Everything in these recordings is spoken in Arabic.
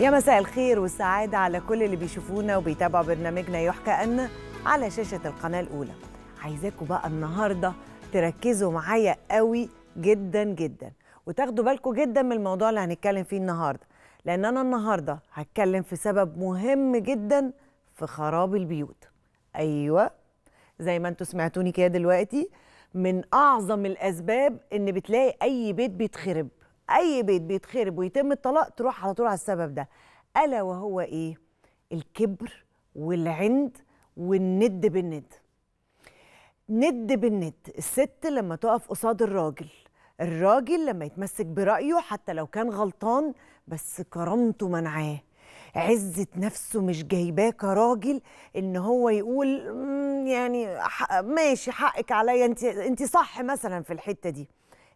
يا مساء الخير والسعادة على كل اللي بيشوفونا وبيتابعوا برنامجنا يحكى أن على شاشة القناة الأولى عايزاكم بقى النهاردة تركزوا معايا قوي جدا جدا وتاخدوا بالكم جدا من الموضوع اللي هنتكلم فيه النهاردة لأن أنا النهاردة هتكلم في سبب مهم جدا في خراب البيوت أيوة زي ما انتوا سمعتوني كده دلوقتي من أعظم الأسباب إن بتلاقي أي بيت بيتخرب اي بيت بيتخرب ويتم الطلاق تروح على طول على السبب ده الا وهو ايه الكبر والعند والند بالند ند بالند الست لما تقف قصاد الراجل الراجل لما يتمسك برأيه حتى لو كان غلطان بس كرامته منعاه عزة نفسه مش جايباه كراجل ان هو يقول يعني ماشي حقك عليا انت انت صح مثلا في الحتة دي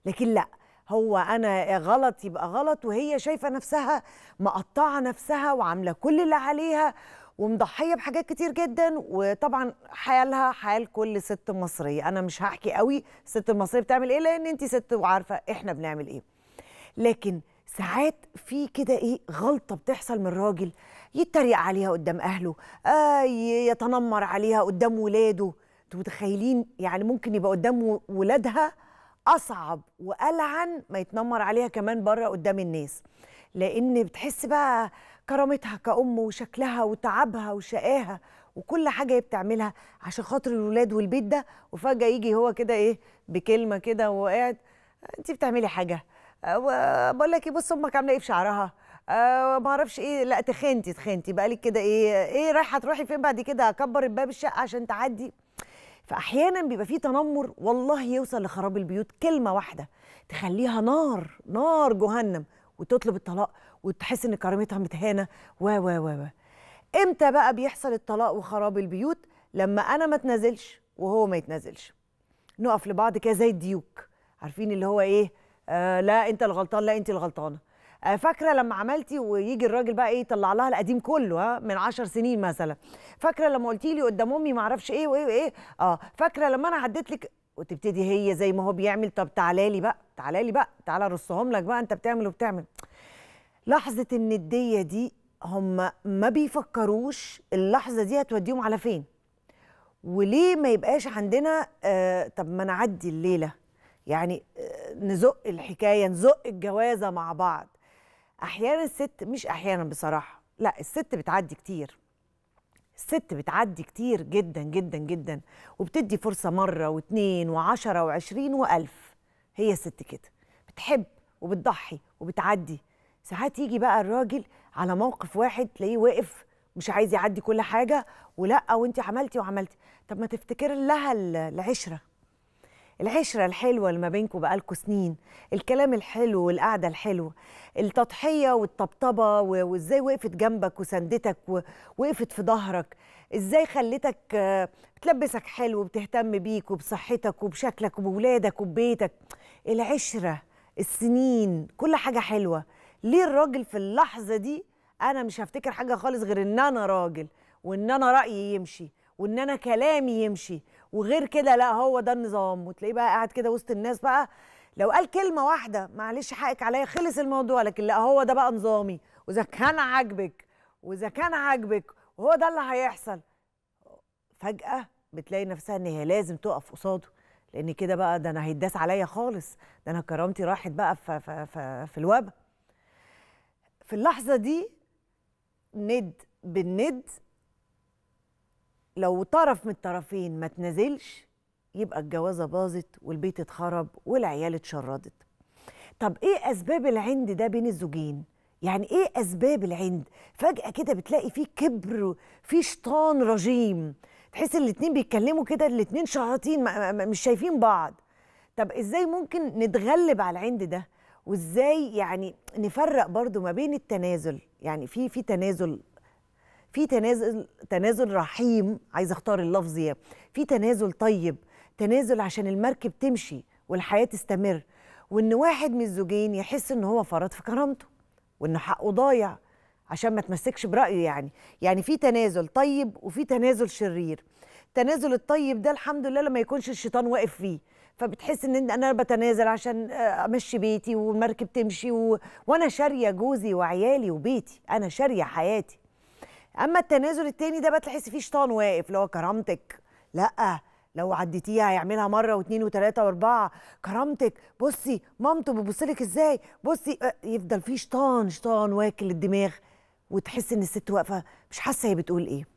لكن لا هو انا غلط يبقى غلط وهي شايفه نفسها مقطعه نفسها وعامله كل اللي عليها ومضحيه بحاجات كتير جدا وطبعا حالها حال كل ست مصريه انا مش هحكي قوي الست المصريه بتعمل ايه لان انت ست وعارفه احنا بنعمل ايه لكن ساعات في كده ايه غلطه بتحصل من راجل يتريق عليها قدام اهله آه يتنمر عليها قدام ولاده انتوا متخيلين يعني ممكن يبقى قدام ولادها اصعب والعن ما يتنمر عليها كمان بره قدام الناس لان بتحس بقى كرامتها كأم وشكلها وتعبها وشقاها وكل حاجة هي بتعملها عشان خاطر الولاد والبيت ده وفجأة يجي هو كده إيه بكلمة كده وقاعد أنت بتعملي حاجة آه، بقول لك إيه بص أمك عاملة إيه في شعرها آه، ما اعرفش ايه لا تخنتي تخنتي بقالك كده ايه ايه رايحه تروحي فين بعد كده اكبر الباب الشقه عشان تعدي فاحيانا بيبقى في تنمر والله يوصل لخراب البيوت كلمه واحده تخليها نار نار جهنم وتطلب الطلاق وتحس ان كرامتها متهانه و و و و امتى بقى بيحصل الطلاق وخراب البيوت لما انا ما اتنازلش وهو ما يتنازلش نقف لبعض كده زي الديوك عارفين اللي هو ايه آه لا انت الغلطان لا انت الغلطانه آه، فاكره لما عملتي ويجي الراجل بقى ايه يطلع لها القديم كله ها من 10 سنين مثلا فاكره لما قلتي لي قدام امي ما اعرفش ايه وايه وايه اه فاكره لما انا عديت لك وتبتدي هي زي ما هو بيعمل طب تعالى لي بقى تعالى لي بقى تعالى ارصهم لك بقى انت بتعمل وبتعمل لحظه النديه دي هم ما بيفكروش اللحظه دي هتوديهم على فين وليه ما يبقاش عندنا آه طب ما نعدي الليله يعني آه نزق الحكايه نزق الجوازه مع بعض احيانا الست مش احيانا بصراحه لا الست بتعدي كتير الست بتعدي كتير جدا جدا جدا وبتدي فرصه مره واتنين وعشرة وعشرين والف هي الست كده بتحب وبتضحي وبتعدي ساعات يجي بقى الراجل على موقف واحد تلاقيه واقف مش عايز يعدي كل حاجه ولا وانت عملتي وعملتي طب ما تفتكر لها العشره العشرة الحلوة اللي ما بينكم بقالكم سنين الكلام الحلو والقعدة الحلوة التضحية والطبطبة وازاي وقفت جنبك وسندتك ووقفت في ظهرك ازاي خلتك بتلبسك آه، حلو وبتهتم بيك وبصحتك وبشكلك وبولادك وببيتك العشرة السنين كل حاجة حلوة ليه الراجل في اللحظة دي أنا مش هفتكر حاجة خالص غير إن أنا راجل وإن أنا رأيي يمشي وإن أنا كلامي يمشي وغير كده لا هو ده النظام وتلاقيه بقى قاعد كده وسط الناس بقى لو قال كلمه واحده معلش حقك عليا خلص الموضوع لكن لا هو ده بقى نظامي واذا كان عاجبك واذا كان عاجبك وهو ده اللي هيحصل فجاه بتلاقي نفسها ان هي لازم تقف قصاده لان كده بقى ده انا هيتداس عليا خالص ده انا كرامتي راحت بقى في, في, في, في الوبا في اللحظه دي ند بالند لو طرف من الطرفين ما تنزلش يبقى الجوازة باظت والبيت اتخرب والعيال اتشردت طب ايه اسباب العند ده بين الزوجين يعني ايه اسباب العند فجأة كده بتلاقي فيه كبر في شيطان رجيم تحس الاتنين بيتكلموا كده الاتنين شياطين مش شايفين بعض طب ازاي ممكن نتغلب على العند ده وازاي يعني نفرق برضو ما بين التنازل يعني في في تنازل في تنازل تنازل رحيم عايز اختار اللفظ يا في تنازل طيب تنازل عشان المركب تمشي والحياه تستمر وان واحد من الزوجين يحس ان هو فرط في كرامته وان حقه ضايع عشان ما تمسكش برايه يعني يعني في تنازل طيب وفي تنازل شرير التنازل الطيب ده الحمد لله لما يكونش الشيطان واقف فيه فبتحس ان انا بتنازل عشان آه، امشي بيتي والمركب تمشي و... وانا شاريه جوزي وعيالي وبيتي انا شاريه حياتي اما التنازل التاني ده بقى تحس فيه شيطان واقف اللي هو كرامتك لا لو عديتيها هيعملها مره واثنين وثلاثه واربعه كرامتك بصي مامته بتبصلك ازاي بصي يفضل فيه شيطان شيطان واكل الدماغ وتحس ان الست واقفه مش حاسه هي بتقول ايه